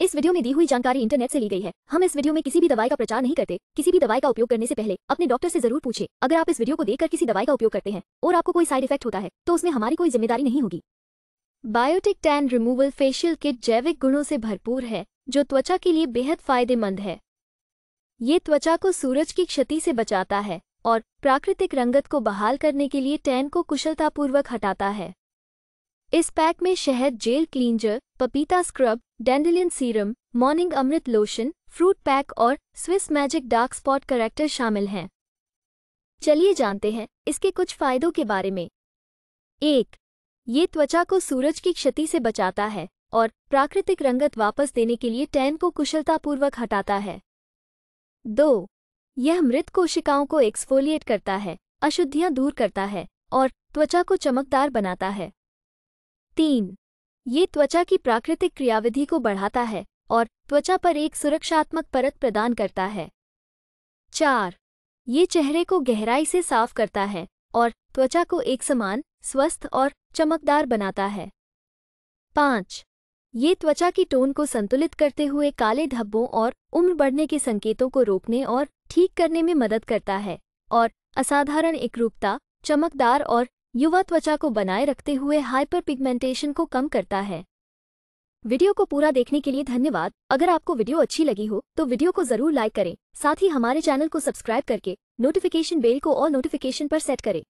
इस वीडियो में दी हुई जानकारी इंटरनेट से ली गई है हम इस वीडियो में किसी भी दवाई का प्रचार नहीं करते किसी भी दवाई का उपयोग करने से पहले अपने डॉक्टर से जरूर पूछे अगर आप इस वीडियो को देखकर किसी दवाई का उपयोग करते हैं और आपको कोई साइड इफेक्ट होता है तो उसमें हमारी कोई जिम्मेदारी नहीं होगी Biotique tan removal facial kit जैविक गुणों से भरपूर है जो त्वचा के लिए बेहद फायदेमंद है ये त्वचा को सूरज की क्षति से बचाता है और प्राकृतिक रंगत को बहाल करने के लिए टैन को कुशलतापूर्वक हटाता है इस पैक में शहद जेल क्लींजर पपीता स्क्रब डेंडिलियन सीरम मॉर्निंग अमृत लोशन फ्रूट पैक और Swiss magic dark spot corrector शामिल हैं चलिए जानते हैं इसके कुछ फायदों के बारे में एक ये त्वचा को सूरज की क्षति से बचाता है और प्राकृतिक रंगत वापस देने के लिए टैन को कुशलतापूर्वक हटाता है दो यह मृत कोशिकाओं को एक्सफोलिएट करता है अशुद्धियां दूर करता है और त्वचा को चमकदार बनाता है तीन ये त्वचा की प्राकृतिक क्रियाविधि को बढ़ाता है और त्वचा पर एक सुरक्षात्मक परत प्रदान करता है चार ये चेहरे को गहराई से साफ करता है और त्वचा को एक समान स्वस्थ और चमकदार बनाता है पाँच ये त्वचा की टोन को संतुलित करते हुए काले धब्बों और उम्र बढ़ने के संकेतों को रोकने और ठीक करने में मदद करता है और असाधारण एकरूपता चमकदार और युवा त्वचा को बनाए रखते हुए हाइपर पिगमेंटेशन को कम करता है वीडियो को पूरा देखने के लिए धन्यवाद अगर आपको वीडियो अच्छी लगी हो तो वीडियो को जरूर लाइक करें साथ ही हमारे चैनल को सब्सक्राइब करके नोटिफिकेशन बेल को और नोटिफिकेशन पर सेट करें